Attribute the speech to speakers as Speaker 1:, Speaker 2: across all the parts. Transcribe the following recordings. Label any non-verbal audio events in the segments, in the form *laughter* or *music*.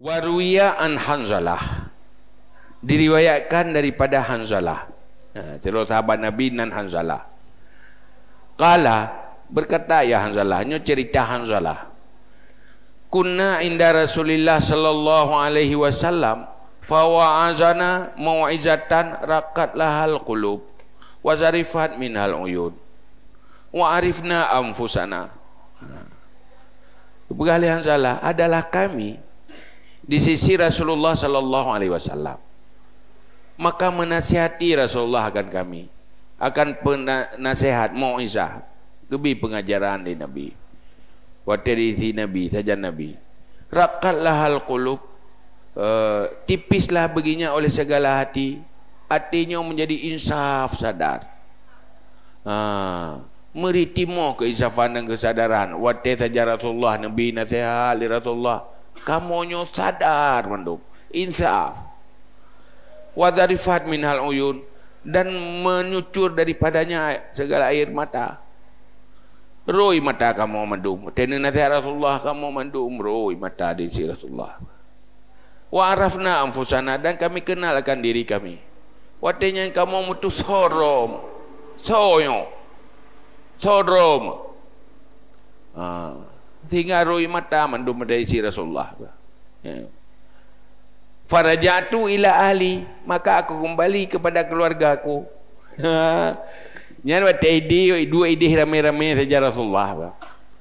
Speaker 1: waruya an Hanzalah diriwayatkan daripada Hanzalah ha, cerita sahabat Nabi nan Hanzalah kala berkata ya Hanzalah nyo cerita Hanzalah kunna inda Rasulillah sallallahu alaihi wasallam fa wa'azana mau'izatan rakat hal kulub wa min hal uyud wa arifna anfusana ha. Begali Hanzalah adalah kami di sisi Rasulullah sallallahu alaihi wasallam maka menasihati Rasulullah akan kami akan penasihat mauizah kebi pengajaran dari Nabi wa tirizi Nabi saja Nabi rakatlah al qulub e, eh, tipislah baginya oleh segala hati hatinya menjadi insaf sadar ha, meritimo keinsafan dan kesadaran wa tirizi Rasulullah Nabi nasihat li Rasulullah kamu kamonyo sadar mandup insaf wadarifat min hal uyun dan menyucur daripadanya segala air mata roi mata kamu mandum tena nasihat Rasulullah kamu mandum roi mata di si Rasulullah wa arafna anfusana dan kami kenalkan diri kami watenya kamu mutu sorom soyo sorom ah tinggal roi mata mandu madai si Rasulullah. Ya. Farajatu ila ahli, maka aku kembali kepada keluarga aku. Ha. Nyana bat ide dua ide ramai ramai saja Rasulullah.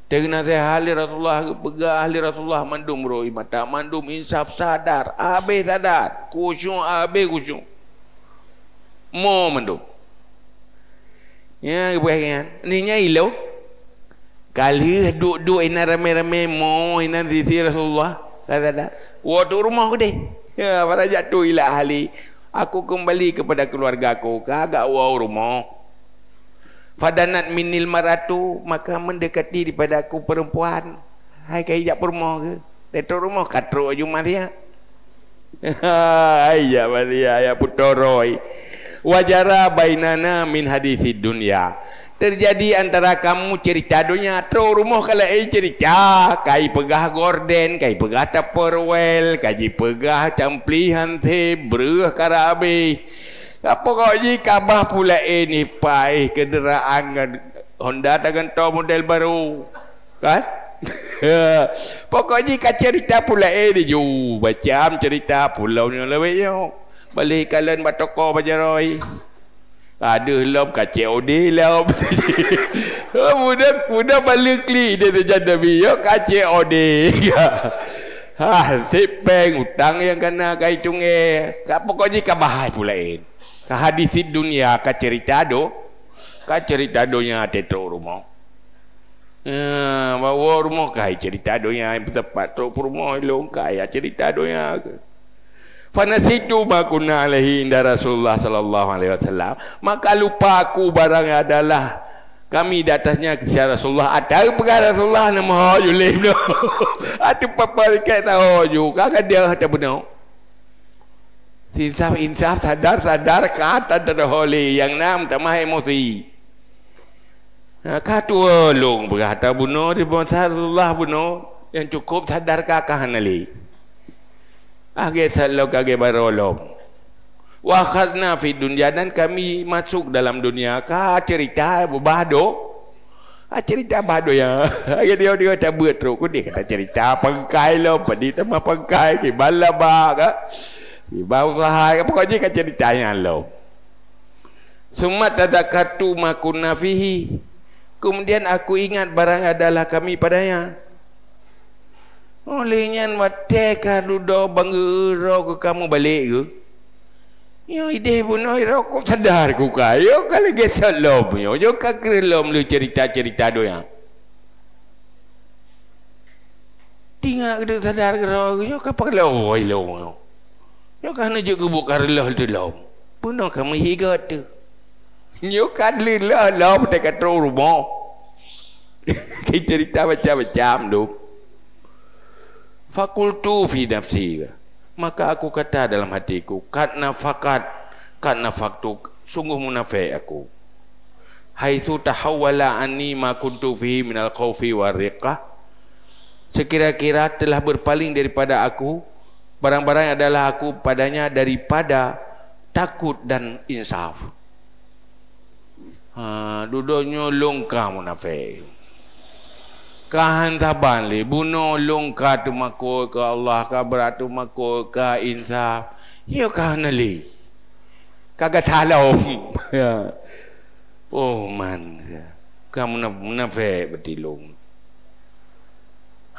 Speaker 1: Dengan saya ahli Rasulullah, pega ahli Rasulullah mandu roi mata, mandu insaf sadar, abe sadar, kusyuk abe kusyuk. Mau mandu. Ya, ibu ayah. Ini nya ilau. Kali duduk-duk ina ramai-ramai mau ina sisi Rasulullah. Kata dah. Waktu rumah aku deh. Ya, pada jatuh ilah ahli. Aku kembali kepada keluarga aku. Kagak wau rumah. Fadanat minil maratu maka mendekati daripada aku perempuan. Hai kai jak rumah ke? Datu rumah katro jumat dia. Hai ya mari ya putoroi. Wajara bainana min hadisid dunya terjadi antara kamu cerita dunia tro rumah kalau eh cerita kai pegah gorden kai pegah tupperwell kai pegah camplihan te bruh karabe apa kau ji kabah pula ini eh pai kenderaan Honda dengan to model baru kan *laughs* pokoknya kau cerita pula ini eh ju macam cerita pulau ni lebih balik kalian batoko bajaroi ada lom kat COD Lom *laughs* oh, muda muda balik klik dia tu Nabi ya kat COD ha *laughs* ah, sepeng hutang yang kena kait eh, kat pokoknya kat bahai pula in eh. kat hadis dunia kat cerita do kat cerita do nya tetok rumah Ya, bawa rumah kai cerita doya yang bertepat tu rumah elok kai cerita do doya. Fana ma kunna alaihi inda Rasulullah sallallahu alaihi wasallam. Maka lupa aku barang adalah kami di atasnya ke Rasulullah ada pegar Rasulullah nama hoyu lebno. *laughs* Ati papa dikai tahu juga kan dia ada benau. Insaf insaf sadar sadar kata terholi yang nam tamah emosi. Nah, ha, kata tua oh, long berkata bunuh di bawah Rasulullah bunuh yang cukup sadar kakak nali agai salok agai barolong wakhazna fi dunia dan kami masuk dalam dunia ka cerita bado ha, cerita bado ya agai *laughs* dia dia tak buat teruk ku dia kata cerita pengkai lo padi tema pengkai di balabak. di ha. bau sahai ka pokoknya ka ceritanya lo sumat makun makunafihi kemudian aku ingat barang adalah kami padanya Oh lenyan mate ka duda bangero ke kamu balik ke? Yo ya, ide pun oi oh, rokok sadar ku ka. Yo ya, kali ge salom yo. Ya, yo ka kerelom lu cerita-cerita doya. Tinggal ke sadar ke ro yo ka pakle oi lo. Yo ka nuju ke buka relo tu lo. Puno ka mihiga tu. Yo ka lila lo te ka tro Ki cerita macam-macam dok fakultu fi nafsi maka aku kata dalam hatiku karena fakat karena faktu sungguh munafik aku haitsu tahawwala anni ma kuntu fi min al-khawfi riqah sekira-kira telah berpaling daripada aku barang-barang adalah aku padanya daripada takut dan insaf ha dudunya lungka munafik kahan saban li buno long ka tu mako ka Allah ka beratu mako ka insaf yo ya kahan li kagak talom *laughs* ya oh man kamu na na fe beti long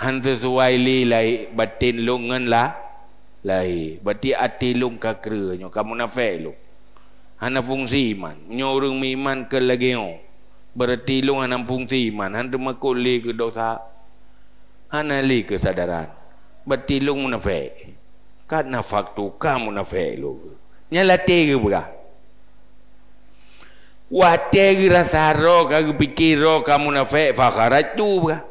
Speaker 1: han tu suai li lai batin longan la lai beti ati long ka kre nyo kamu na fe lo hana fungsi man nyo urang mi iman ke lagi ngong Berarti lung anang fungsi iman Han demakul li ke dosa Han ali kesadaran Berarti lung munafik Kat nafak tu kan munafik lu Nyala tega berah Wati tega rasa roh Kaga pikir roh kamu munafik Fakharat tu berah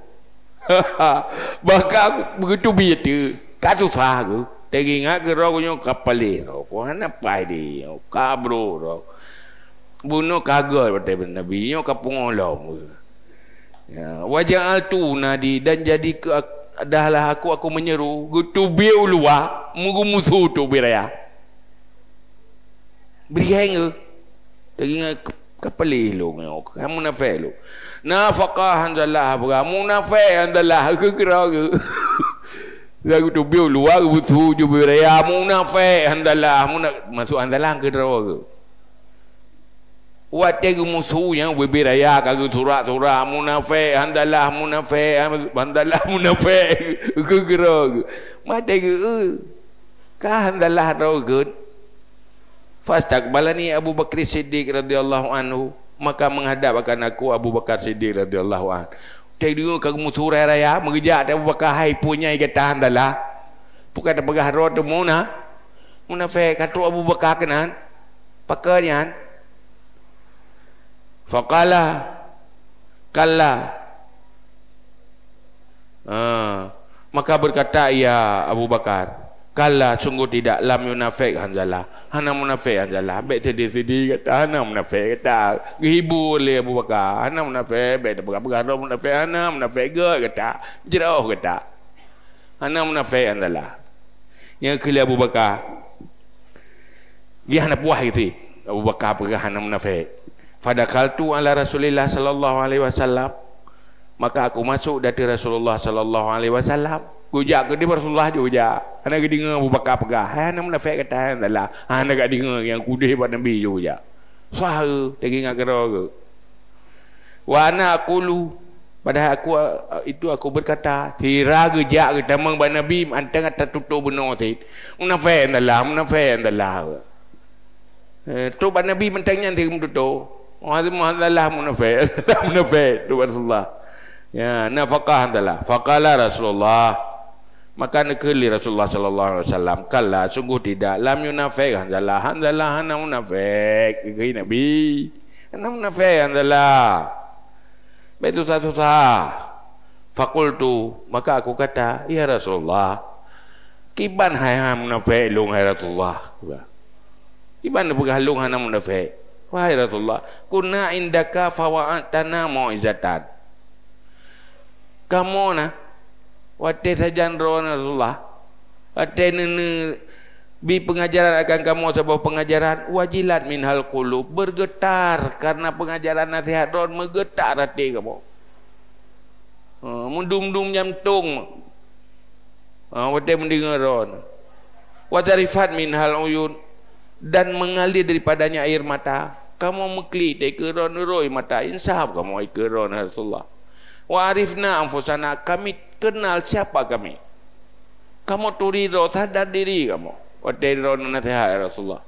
Speaker 1: *laughs* Bahkan aku begitu biasa Kat susah aku Tega ingat ke roh kunyong kapalih roh Kau hanapai dia Kabro roh bunuh kaga pada Nabi nyo ka pengolom ke ya wajal tu nadi dan jadi ke adalah aku aku menyeru gutu biu lua mugu musu tu biraya berihang ke lagi ngak ke, kepeli lu ngau kamu nafe lu nafakah handalah apa kamu nafe handalah aku *laughs* kira ke lagu tu biu lua gutu tu biraya mu nafe handalah mu nak masuk handalah ke kira ke Wateru musuh yang berbira ya kalau surat surat munafik handalah munafik handalah munafik gugro materu ka handalah rogut fastaqbalani Abu Bakar Siddiq radhiyallahu anhu maka menghadap akan aku Abu Bakar Siddiq radhiyallahu anhu tak dulu ka musuh raya ya mengejak Abu Bakar hai punya kata handalah bukan tak pegah rot muna munafik katu Abu Bakar kenan pakanya Faqala Kalla Ah, ha. maka berkata ya Abu Bakar Kalla sungguh tidak Lam yunafek Hanzala Hana munafek Hanzala Baik sedih-sedih kata Hana munafek kata Ghibu oleh Abu Bakar Hana munafek Baik tak pegang-pegang Hana munafek Hana munafek ke kata Jerauh kata Hana munafek Hanzala Yang kelihatan Abu Bakar Dia Hana puas Abu Bakar pegang Hana munafek tu ala Rasulullah sallallahu alaihi wasallam. Maka aku masuk dari Rasulullah sallallahu alaihi wasallam. Gujak ke dia Rasulullah je ujak. Ana ke dengar Abu Bakar pegah. Ha mana munafik kata ha lah, Ha ana gak dengar yang kudih pada Nabi je ujak. Suara tak ingat gerak ke. Wa ana aqulu padahal aku itu aku berkata tira gejak ke tamang ba Nabi antang atat tutup benar lah, mana dalah, munafik dalah. Eh tu pada Nabi mentangnya tu tutup. Wah itu Allah munafik, dah *laughs* munafik tu Rasulullah. Ya, nafkah adalah. Fakalah Rasulullah. Maka nakeli Rasulullah sallallahu alaihi wasallam Kalah, sungguh tidak lam yunafik hanzala hanzala hana munafik gai nabi hana munafik hanzala betu satu ta fakultu maka aku kata ya Rasulullah kiban hai hana munafik lung hai Rasulullah kiban bukan lung hana munafik Wahai Rasulullah, kuna indaka fawaat tanah mau mu'izatan. Kamu na, wate sajan rawan Rasulullah, wate nene bi pengajaran akan kamu sebuah pengajaran wajilat minhal kulu bergetar karena pengajaran nasihat ron megetar. hati kamu. mundum ha, uh, mendung-dung nyamtung. Ha, uh, wate mendengar ron. Wajarifat min hal uyun dan mengalir daripadanya air mata kamu mukli dekeron roi mata insaf kamu ikeron ya Rasulullah wa arifna anfusana kami kenal siapa kami kamu turi rosa dan diri kamu wa dekeron nasihat ya Rasulullah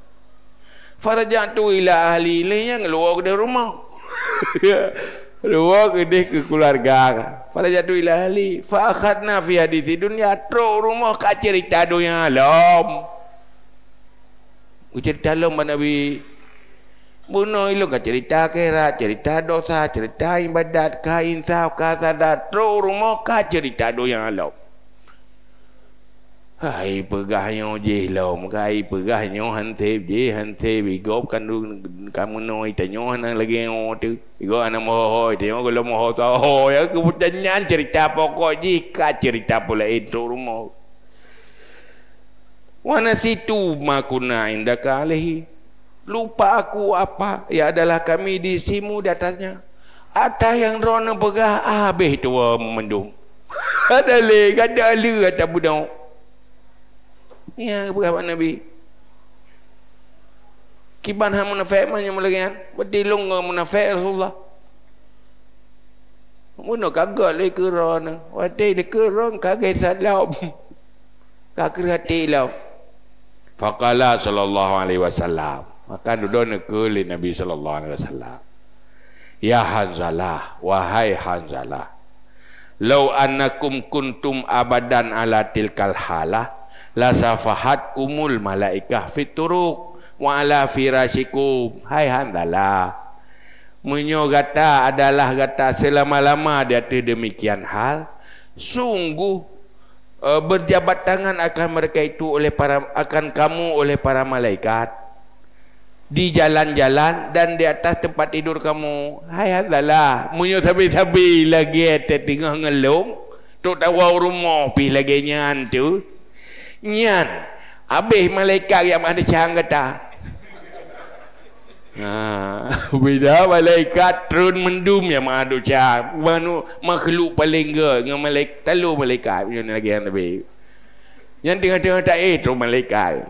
Speaker 1: farajatu ila ahli yang ngeluar ke rumah *laughs* ya, Luar dek ke keluarga. Pada jatuh ilah ahli. Fa akhadna fi hadithi dunia. Teruk rumah kat cerita dunia. Alam. Ujar dalam mana bi Bunuh ilu ke cerita akhirat Cerita dosa Cerita ibadat kain sah Ka sadar Teruk rumah cerita do yang alam Hai nyong je lom Hai nyong hantib je hantib Igop kan du Kamu no Itanya hana lagi yang orang tu Igop hana moho Itanya kalau moho Oh ya kebutannya Cerita pokok je Ka cerita pula Itu eh, rumah Wana situ makuna kunna indaka alihi. Lupa aku apa ya adalah kami di simu di atasnya. Ata yang rona begah habis tua mendung. *laughs* Ada le, ada le ata budak. Ya begah mana bi? Kiban ha munafik man yang kan? melengan, beti lunga munafik Rasulullah. Mun kagak le kerana, wate le kerong kagak salam. *laughs* Kagak hati lah. Faqala sallallahu alaihi wasallam. Maka duduk neke Nabi sallallahu alaihi wasallam. Ya Hanzalah, wahai Hanzalah. Lau anakum kuntum abadan ala tilkal halah la safahat umul malaikah fituruk wa ala firasikum. Hai Hanzalah. Menyo gata adalah gata selama-lama dia demikian hal. Sungguh uh, berjabat tangan akan mereka itu oleh para akan kamu oleh para malaikat di jalan-jalan dan di atas tempat tidur kamu hai hadalah munyo sabi-sabi lagi eh, ate tengah ngelung tok tahu rumah pi lagi nyantu nyan habis malaikat yang ada cang kata Ha, bila malaikat turun mendum ya madu cha. Manu makhluk paling ge dengan malaikat telu malaikat punya lagi yang tapi. Yang tengah-tengah tak eh tu malaikat.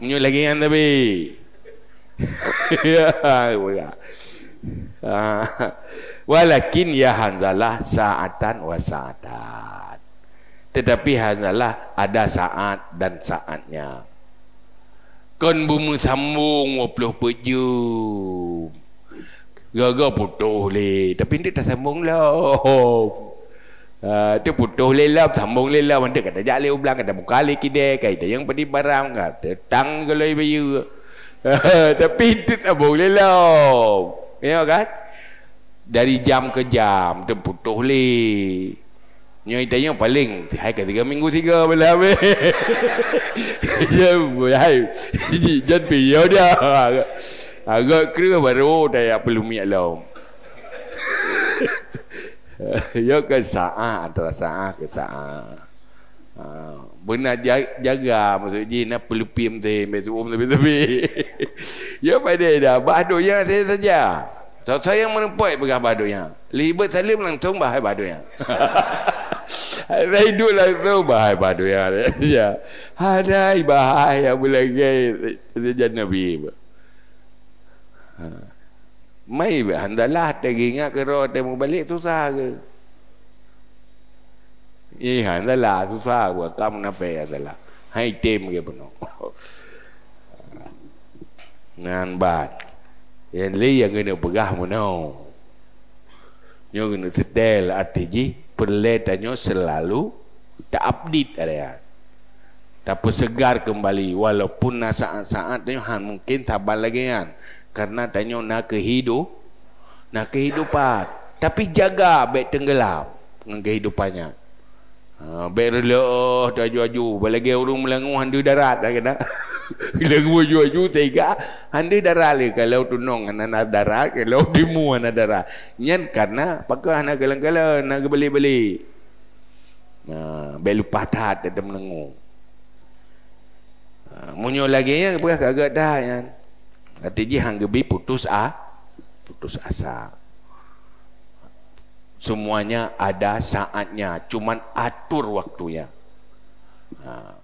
Speaker 1: Punya lagi yang tapi. *laughs* ya. Ha. Walakin ya hanzalah saatan wa saatan. Tetapi hanzalah ada saat dan saatnya kan bumi sambung 24 jam gara putus le tapi dia tak sambung lah *laughs* ha, dia putus le lah sambung le lah dia kata jalan ulang kata buka le kide kata yang pedi barang kata tang kalau *laughs* ibu tapi dia sambung le lah ya kan dari jam ke jam dia putus le Nyai tanya paling Hai ke tiga minggu tiga Bila habis *laughs* Ya Hai Cik Jan piyau dia Agak kira baru Dah yang perlu minyak laum *laughs* Ya ke saat Antara saat ah, ke saat ah, Benar jaga Maksud Cik Nak perlu pium Betul um Tapi tapi *laughs* Ya pada dah Baduk yang saya saja Tak sayang yang Begah baduk yang Libet salim langsung Bahai baduk Hai dai dua lah tu bahai padu ya. *laughs* Ya. Hai dai bahai ya boleh gay dia jadi nabi. Ha. Mai handalah teringat ke roh temu balik tu sah ke. Ini eh, handalah susah gua kam na pe adalah. Hai tem ke bano. *laughs* Nan bat. Yang li yang kena pegah mano. Nyo kena sedel atiji. Ha peledanya selalu tak update ada ya, Tapi segar kembali walaupun na saat-saat dia han mungkin sabar lagi kan. Ha. Karena tanya nak kehidup nak kehidupan. Tapi jaga baik tenggelam dengan kehidupannya. Ha, baik reloh tu aju-aju. Balagi orang melangu darat dah kena. *laughs* Kalau *laughs* gua jua ju tega, anda darah le kalau tunong, nong anak darah, kalau *laughs* dimu anak darah. Nyan karena pakai anak gelang-gelang nak beli-beli. Nah, belu patah ada menengu. Ah, Munyo lagi yang pernah agak dah yang kata dia hang gebi putus a putus asa. Semuanya ada saatnya, cuman atur waktunya. Nah,